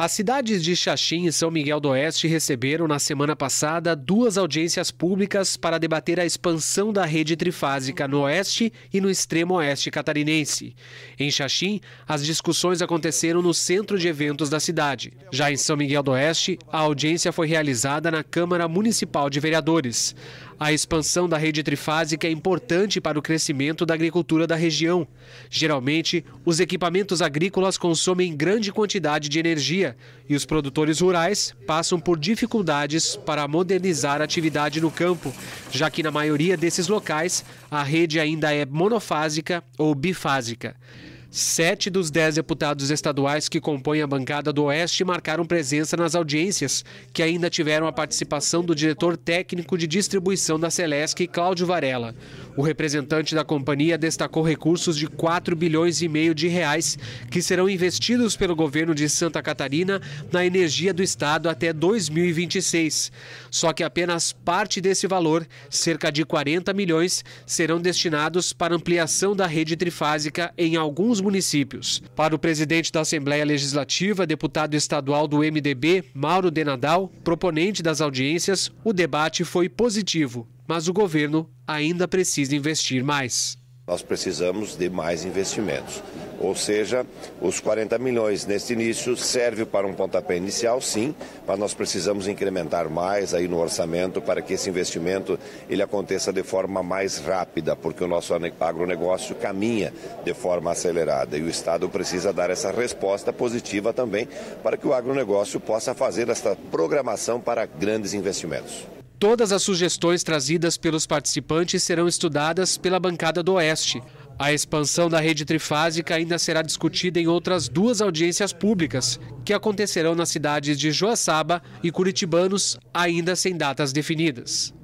As cidades de Xaxim e São Miguel do Oeste receberam na semana passada duas audiências públicas para debater a expansão da rede trifásica no oeste e no extremo oeste catarinense. Em Xaxim, as discussões aconteceram no centro de eventos da cidade. Já em São Miguel do Oeste, a audiência foi realizada na Câmara Municipal de Vereadores. A expansão da rede trifásica é importante para o crescimento da agricultura da região. Geralmente, os equipamentos agrícolas consomem grande quantidade de energia e os produtores rurais passam por dificuldades para modernizar a atividade no campo, já que na maioria desses locais a rede ainda é monofásica ou bifásica. Sete dos dez deputados estaduais que compõem a bancada do Oeste marcaram presença nas audiências, que ainda tiveram a participação do diretor técnico de distribuição da Celesc, Cláudio Varela. O representante da companhia destacou recursos de 4 bilhões e meio de reais que serão investidos pelo governo de Santa Catarina na energia do estado até 2026. Só que apenas parte desse valor, cerca de 40 milhões, serão destinados para ampliação da rede trifásica em alguns municípios. Para o presidente da Assembleia Legislativa, deputado estadual do MDB, Mauro Denadal, proponente das audiências, o debate foi positivo mas o governo ainda precisa investir mais. Nós precisamos de mais investimentos. Ou seja, os 40 milhões neste início serve para um pontapé inicial, sim, mas nós precisamos incrementar mais aí no orçamento para que esse investimento ele aconteça de forma mais rápida, porque o nosso agronegócio caminha de forma acelerada e o Estado precisa dar essa resposta positiva também para que o agronegócio possa fazer essa programação para grandes investimentos. Todas as sugestões trazidas pelos participantes serão estudadas pela bancada do Oeste. A expansão da rede trifásica ainda será discutida em outras duas audiências públicas, que acontecerão nas cidades de Joaçaba e Curitibanos, ainda sem datas definidas.